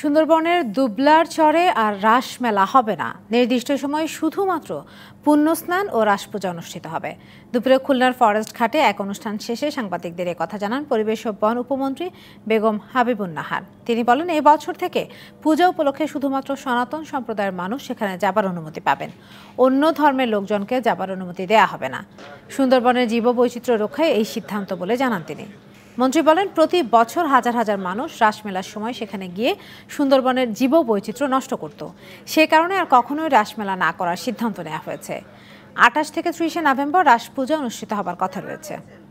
সুন্দরবনের দুবলার চরে আর রাস মেলা হবে না নির্দিষ্ট সময়ে শুধুমাত্র পুণ্যস্নান ও রাস পূজা অনুষ্ঠিত হবে দুপুরে খুলনার ফরেস্ট ঘাটে এক অনুষ্ঠান শেষে সাংবাদিকদের কথা জানান পরিবেশ ও বন উপমন্ত্রী বেগম হাবিবুন নাহার তিনি বলেন এই বছর থেকে পূজা উপলক্ষে শুধুমাত্র সনাতন সম্প্রদায়ের মানুষ সেখানে যাবার অনুমতি পাবেন অন্য ধর্মের লোকজনকে যাবার অনুমতি দেয়া হবে না সুন্দরবনের জীববৈচিত্র্য রক্ষায় এই সিদ্ধান্ত বলে জানান তিনি মন্ত্রী বলেন প্রতি বছর হাজার হাজার মানুষ রাসমেলার সময় সেখানে গিয়ে সুন্দরবনের জীব বৈচিত্র্য নষ্ট করত সে কারণে আর কখনোই রাসমেলা না করার সিদ্ধান্ত নেওয়া হয়েছে আঠাশ থেকে ত্রিশে নভেম্বর রাস পূজা অনুষ্ঠিত হবার কথা রয়েছে